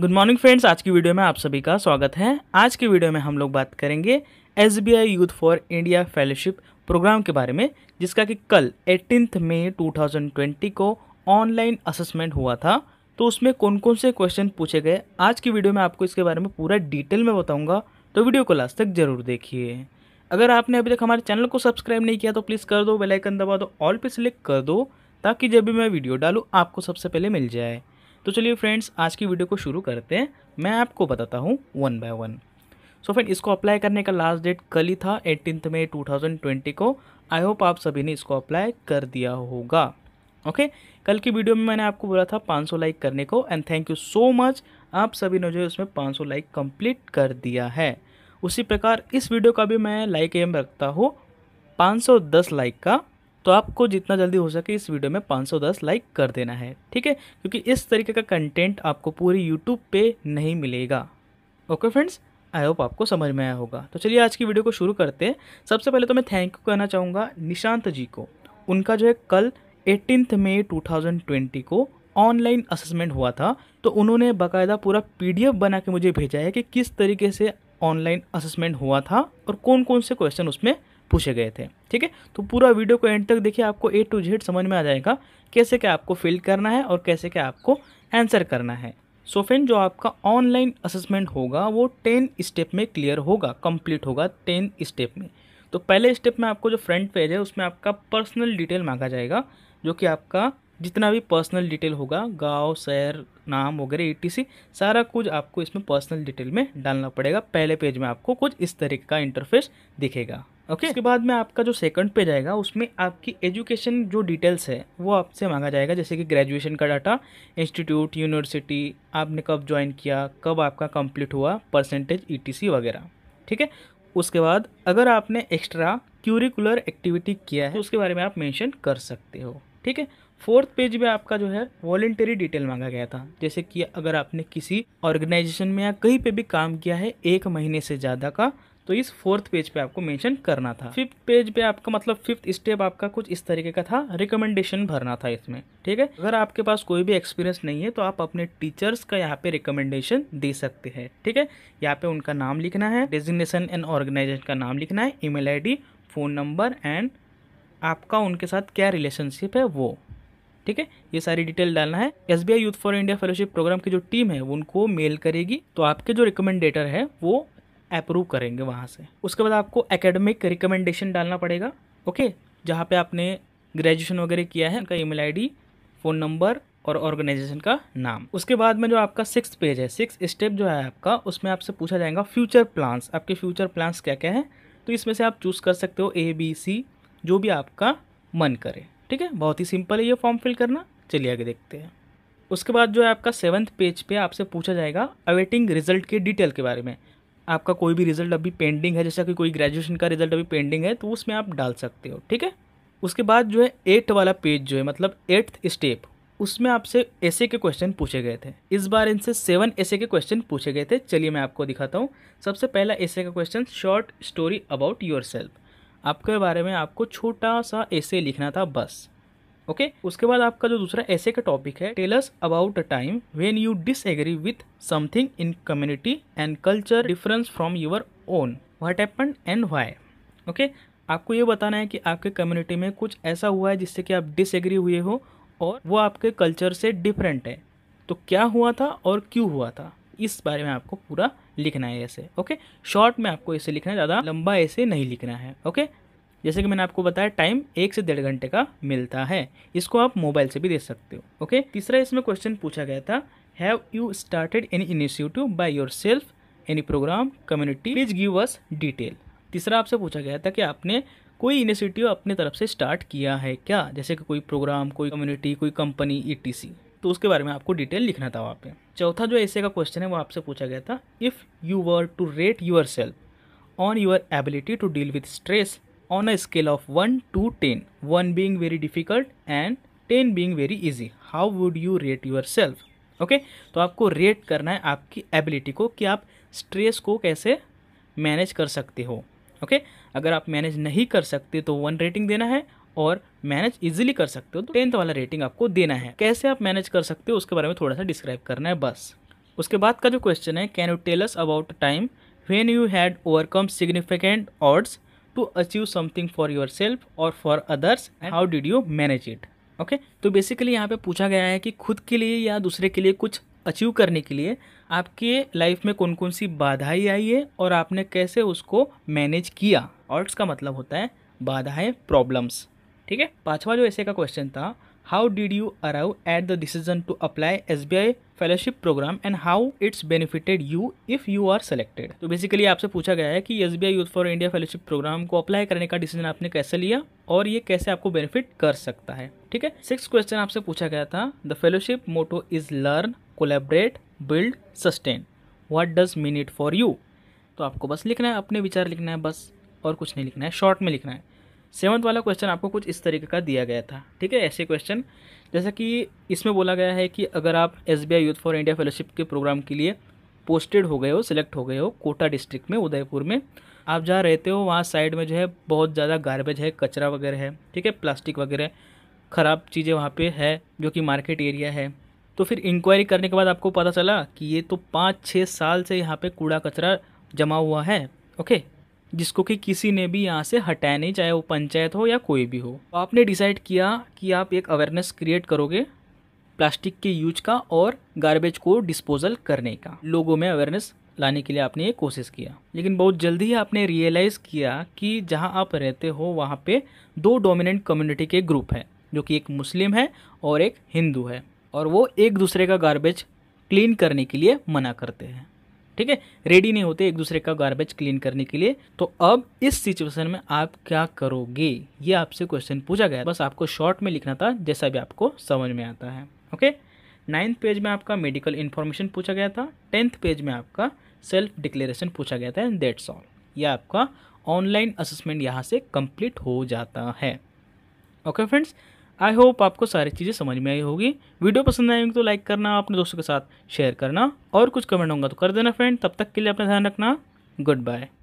Good morning friends आज की video में आप सभी का स्वागत है आज की वीडियो में हम लोग बात करेंगे S B I youth for India fellowship programme के बारे में जिसका कि कल एटीन मई 2020 को ऑनलाइन असेसमेंट हुआ था तो उसमें कौन कौन से क्वेश्चन पूछे गए आज की वीडियो में आपको इसके बारे में पूरा डिटेल में बताऊँगा तो वीडियो को लास्ट तक ज़रूर देखिए अगर आपने अभी तक हमारे चैनल को सब्सक्राइब नहीं किया तो प्लीज़ कर दो बेलाइकन दबा दो ऑल पर सिलेक्ट कर दो ताकि जब भी मैं वीडियो डालूँ आपको सबसे पहले मिल जाए तो चलिए फ्रेंड्स आज की वीडियो को शुरू करते हैं मैं आपको बताता हूँ one by one so friend इसको अप्लाई करने का लास्ट डेट कल ही था एटीनथ में 2020 को आई होप आप सभी ने इसको अप्लाई कर दिया होगा ओके okay? कल की वीडियो में मैंने आपको बोला था 500 लाइक करने को and thank you so much आप सभी ने जो है उसमें 500 लाइक कंप्लीट कर दिया है उसी प्रकार इस वीडियो का भी मैं लाइक एम रखता हूँ 510 लाइक का तो आपको जितना जल्दी हो सके इस वीडियो में 510 लाइक कर देना है ठीक है क्योंकि इस तरीके का कंटेंट आपको पूरी यूट्यूब पे नहीं मिलेगा ओके फ्रेंड्स आई होप आपको समझ में आया होगा तो चलिए आज की वीडियो को शुरू करते हैं सबसे पहले तो मैं थैंक यू कहना चाहूँगा निशांत जी को उनका जो है कल एटीनथ मे टू को ऑनलाइन असेसमेंट हुआ था तो उन्होंने बाकायदा पूरा पीडीएफ बना के मुझे भेजा है कि किस तरीके से ऑनलाइन असेसमेंट हुआ था और कौन कौन से क्वेश्चन उसमें पूछे गए थे ठीक है तो पूरा वीडियो को एंड तक देखिए आपको ए टू जेड समझ में आ जाएगा कैसे क्या आपको फिल करना है और कैसे क्या आपको आंसर करना है सो फ्रेंड जो आपका ऑनलाइन असेसमेंट होगा वो टेन स्टेप में क्लियर होगा कंप्लीट होगा टेन स्टेप में तो पहले स्टेप में आपको जो फ्रंट पेज है उसमें आपका पर्सनल डिटेल मांगा जाएगा जो कि आपका जितना भी पर्सनल डिटेल होगा गांव शहर नाम वगैरह सी सारा कुछ आपको इसमें पर्सनल डिटेल में डालना पड़ेगा पहले पेज में आपको कुछ इस तरीके का इंटरफेस दिखेगा ओके okay. उसके बाद में आपका जो सेकंड पेज आएगा उसमें आपकी एजुकेशन जो डिटेल्स है वो आपसे मांगा जाएगा जैसे कि ग्रेजुएशन का डाटा इंस्टीट्यूट यूनिवर्सिटी आपने कब ज्वाइन किया कब आपका कंप्लीट हुआ परसेंटेज ईटीसी वगैरह ठीक है उसके बाद अगर आपने एक्स्ट्रा क्यूरिकुलर एक्टिविटी किया है तो उसके बारे में आप मेंशन कर सकते हो ठीक है फोर्थ पेज में आपका जो है वॉलेंटरी डिटेल मांगा गया था जैसे कि अगर आपने किसी ऑर्गेनाइजेशन में या कहीं पे भी काम किया है एक महीने से ज़्यादा का तो इस फोर्थ पेज पे आपको मेंशन करना था फिफ्थ पेज पे आपका मतलब फिफ्थ स्टेप आपका कुछ इस तरीके का था रिकमेंडेशन भरना था इसमें ठीक है अगर आपके पास कोई भी एक्सपीरियंस नहीं है तो आप अपने टीचर्स का यहाँ पे रिकमेंडेशन दे सकते हैं ठीक है यहाँ पे उनका नाम लिखना है डेजिग्नेशन एंड ऑर्गेनाइजेशन का नाम लिखना है email ID phone number and आपका उनके साथ क्या रिलेशनशिप है वो ठीक है ये सारी डिटेल डालना है S B I youth for India fellowship programme की जो टीम है उनको मेल करेगी तो आपके जो रिकमेंडेटर है वो अप्रूव करेंगे वहाँ से उसके बाद आपको एकेडमिक रिकमेंडेशन डालना पड़ेगा ओके जहाँ पे आपने ग्रेजुएशन वगैरह किया है उनका ईमेल आईडी फ़ोन नंबर और ऑर्गेनाइजेशन का नाम उसके बाद में जो आपका सिक्स पेज है सिक्स स्टेप जो है आपका उसमें आपसे पूछा जाएगा फ्यूचर प्लान्स आपके फ्यूचर प्लान्स क्या क्या हैं तो इसमें से आप चूज़ कर सकते हो ए बी सी जो भी आपका मन करे ठीक है बहुत ही सिंपल है ये फॉर्म फिल करना चलिए आगे देखते हैं उसके बाद जो है आपका सेवन्थ पेज पे आपसे पूछा जाएगा अवेटिंग रिजल्ट के डिटेल के बारे में आपका कोई भी रिजल्ट अभी पेंडिंग है जैसा कि कोई ग्रेजुएशन का रिजल्ट अभी पेंडिंग है तो उसमें आप डाल सकते हो ठीक है उसके बाद जो है एट वाला पेज जो है मतलब एट्थ स्टेप उसमें आपसे ऐसे के क्वेश्चन पूछे गए थे इस बार इनसे सेवन ऐसे के क्वेश्चन पूछे गए थे चलिए मैं आपको दिखाता हूँ सबसे पहला ऐसे का question short story about yourself आपके बारे में आपको छोटा सा ऐसे लिखना था बस ओके okay? उसके बाद आपका जो दूसरा ऐसे का टॉपिक है tell us about a time when you disagree with something in community and culture difference from your own what happen and why okay आपको ये बताना है कि आपके कम्युनिटी में कुछ ऐसा हुआ है जिससे कि आप डिसएग्री हुए हो और वो आपके कल्चर से डिफरेंट है तो क्या हुआ था और क्यों हुआ था इस बारे में आपको पूरा लिखना है ऐसे ओके शॉर्ट में आपको इसे लिखना है ज़्यादा लंबा ऐसे नहीं लिखना है ओके जैसे कि मैंने आपको बताया टाइम एक से डेढ़ घंटे का मिलता है इसको आप मोबाइल से भी दे सकते हो ओके तीसरा इसमें क्वेश्चन पूछा गया था have you started any initiative by yourself any programme community please give us detail तीसरा आपसे पूछा गया था कि आपने कोई इनिशिएटिव अपने तरफ से स्टार्ट किया है क्या जैसे कि कोई प्रोग्राम कोई कम्युनिटी कोई कंपनी ईटीसी तो उसके बारे में आपको डिटेल लिखना था वहाँ पे चौथा जो ऐसे का क्वेश्चन है वो आपसे पूछा गया था if you were to rate yourself on your ability to deal with stress on a scale of 1 to 10 1 being very difficult and 10 being very easy how would you rate yourself okay okay? तो आपको rate करना है आपकी ability को कि आप stress को कैसे मैनेज कर सकते हो ओके okay? अगर आप मैनेज नहीं कर सकते तो वन रेटिंग देना है और मैनेज इजीली कर सकते हो तो टेंथ वाला रेटिंग आपको देना है कैसे आप मैनेज कर सकते हो उसके बारे में थोड़ा सा डिस्क्राइब करना है बस उसके बाद का जो क्वेश्चन है can you tell us about time when you had overcome significant odds to achieve something for yourself और for others and how did you manage it okay तो बेसिकली यहाँ पे पूछा गया है कि खुद के लिए या दूसरे के लिए कुछ अचीव करने के लिए आपके लाइफ में कौन कौन सी बाधाएं आई है और आपने कैसे उसको मैनेज किया ऑर्ट्स का मतलब होता है बाधाएं प्रॉब्लम्स ठीक है पांचवा जो ऐसे का क्वेश्चन था how did you arrive at the decision to apply SBI fellowship programme and how it's benefited you if you are selected तो बेसिकली आपसे पूछा गया है कि S B I youth for India fellowship programme को apply करने का decision आपने कैसे लिया और ये कैसे आपको बेनिफिट कर सकता है ठीक है सिक्स क्वेश्चन आपसे पूछा गया था the fellowship motto is learn collaborate build sustain what does mean it for you तो आपको बस लिखना है अपने विचार लिखना है बस और कुछ नहीं लिखना है शॉर्ट में लिखना है सेवन्थ वाला क्वेश्चन आपको कुछ इस तरीके का दिया गया था ठीक है ऐसे क्वेश्चन जैसा कि इसमें बोला गया है कि अगर आप S B I youth for India fellowship के प्रोग्राम के लिए पोस्टेड हो गए हो सिलेक्ट हो गए हो कोटा डिस्ट्रिक्ट में उदयपुर में आप जहाँ रहते हो वहाँ साइड में जो है बहुत ज़्यादा गार्बेज है कचरा वगैरह है ठीक है प्लास्टिक वगैरह ख़राब चीज़ें वहाँ पे है जो कि मार्केट एरिया है तो फिर इंक्वायरी करने के बाद आपको पता चला कि ये तो पाँच छः साल से यहाँ पे कूड़ा कचरा जमा हुआ है ओके जिसको कि किसी ने भी यहाँ से हटाया नहीं चाहे वो पंचायत हो या कोई भी हो तो आपने डिसाइड किया कि आप एक अवेयरनेस क्रिएट करोगे प्लास्टिक के यूज का और गार्बेज को डिस्पोजल करने का लोगों में अवेयरनेस लाने के लिए आपने ये कोशिश किया लेकिन बहुत जल्दी ही आपने रियलाइज़ किया कि जहाँ आप रहते हो वहाँ पे दो डोमिनेंट कम्युनिटी के ग्रुप हैं जो कि एक मुस्लिम है और एक हिंदू है और वो एक दूसरे का गार्बेज क्लीन करने के लिए मना करते हैं ठीक है रेडी नहीं होते एक दूसरे का गार्बेज क्लीन करने के लिए तो अब इस सिचुएशन में आप क्या करोगे ये आपसे क्वेश्चन पूछा गया बस आपको शॉर्ट में लिखना था जैसा भी आपको समझ में आता है ओके नाइन्थ पेज में आपका मेडिकल इन्फॉर्मेशन पूछा गया था टेंथ पेज में आपका सेल्फ डिक्लेरेशन पूछा गया था एंड दैट्स ऑल ये आपका ऑनलाइन असेसमेंट यहाँ से कंप्लीट हो जाता है okay okay, friends I hope आपको सारी चीज़ें समझ में आई होगी वीडियो पसंद आएंगे तो लाइक करना अपने दोस्तों के साथ शेयर करना और कुछ कमेंट होगा तो कर देना फ्रेंड तब तक के लिए अपना ध्यान रखना गुड बाय